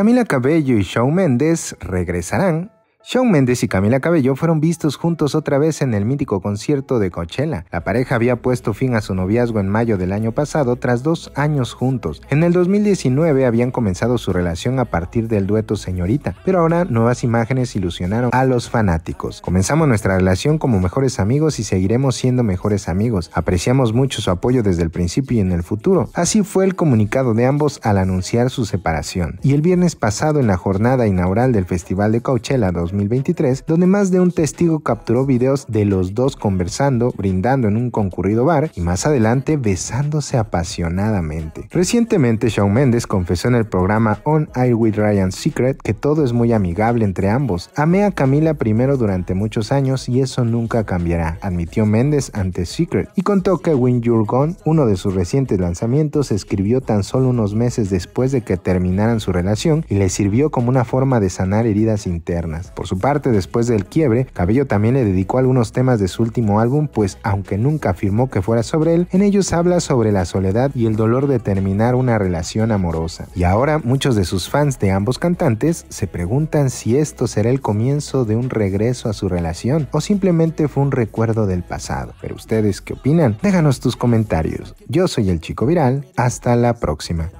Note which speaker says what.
Speaker 1: Camila Cabello y Shawn Mendes regresarán sean Mendes y Camila Cabello fueron vistos juntos otra vez en el mítico concierto de Coachella. La pareja había puesto fin a su noviazgo en mayo del año pasado tras dos años juntos. En el 2019 habían comenzado su relación a partir del dueto Señorita, pero ahora nuevas imágenes ilusionaron a los fanáticos. Comenzamos nuestra relación como mejores amigos y seguiremos siendo mejores amigos. Apreciamos mucho su apoyo desde el principio y en el futuro. Así fue el comunicado de ambos al anunciar su separación. Y el viernes pasado en la jornada inaugural del Festival de Coachella 2. 2023, donde más de un testigo capturó videos de los dos conversando, brindando en un concurrido bar y más adelante besándose apasionadamente. Recientemente, Shawn Mendes confesó en el programa On Air with Ryan Secret que todo es muy amigable entre ambos. Amé a Camila primero durante muchos años y eso nunca cambiará, admitió Mendes ante Secret y contó que Win Your Gone, uno de sus recientes lanzamientos, escribió tan solo unos meses después de que terminaran su relación y le sirvió como una forma de sanar heridas internas. Por su parte, después del quiebre, Cabello también le dedicó algunos temas de su último álbum, pues aunque nunca afirmó que fuera sobre él, en ellos habla sobre la soledad y el dolor de terminar una relación amorosa. Y ahora muchos de sus fans de ambos cantantes se preguntan si esto será el comienzo de un regreso a su relación o simplemente fue un recuerdo del pasado. Pero ustedes, ¿qué opinan? Déjanos tus comentarios. Yo soy el chico viral, hasta la próxima.